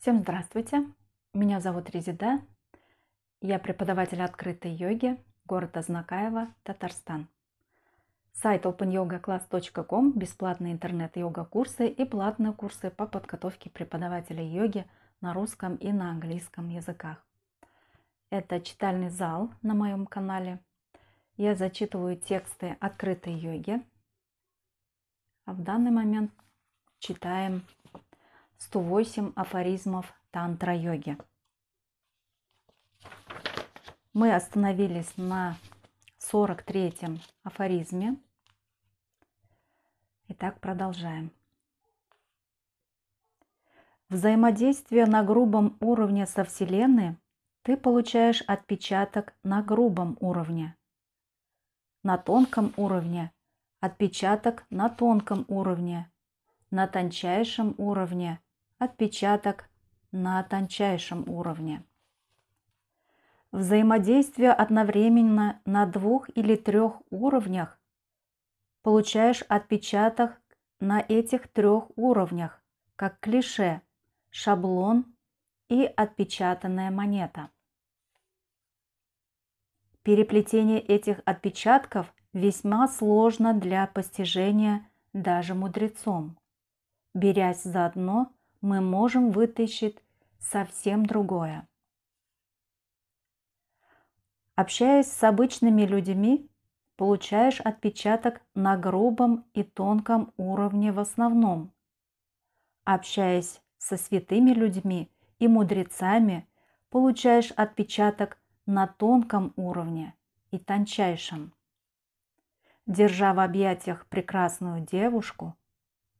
Всем здравствуйте! Меня зовут Резида. Я преподаватель открытой йоги города Знакаева, Татарстан. Сайт openyogaclass.com, бесплатные интернет-йога-курсы и платные курсы по подготовке преподавателя йоги на русском и на английском языках. Это читальный зал на моем канале. Я зачитываю тексты открытой йоги. А в данный момент читаем 108 афоризмов тантра-йоги. Мы остановились на 43-м афоризме. Итак, продолжаем. Взаимодействие на грубом уровне со Вселенной ты получаешь отпечаток на грубом уровне. На тонком уровне – отпечаток на тонком уровне. На тончайшем уровне – отпечаток на тончайшем уровне. Взаимодействие одновременно на двух или трех уровнях получаешь отпечаток на этих трех уровнях, как клише, шаблон и отпечатанная монета. Переплетение этих отпечатков весьма сложно для постижения даже мудрецом. Берясь за одно, мы можем вытащить совсем другое. Общаясь с обычными людьми, получаешь отпечаток на грубом и тонком уровне в основном. Общаясь со святыми людьми и мудрецами, получаешь отпечаток на тонком уровне и тончайшем. Держа в объятиях прекрасную девушку,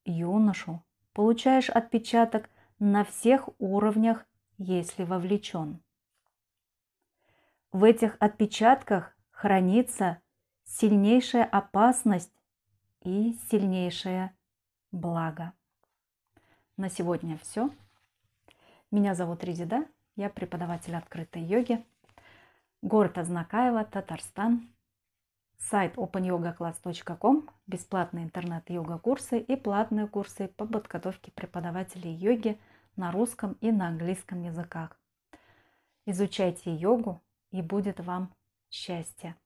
юношу, получаешь отпечаток на всех уровнях, если вовлечен. В этих отпечатках хранится сильнейшая опасность и сильнейшее благо. На сегодня все. Меня зовут Резида, я преподаватель открытой йоги. Город Азнакаева, Татарстан, Сайт openyogaclass.com, бесплатные интернет-йога-курсы и платные курсы по подготовке преподавателей йоги на русском и на английском языках. Изучайте йогу, и будет вам счастье.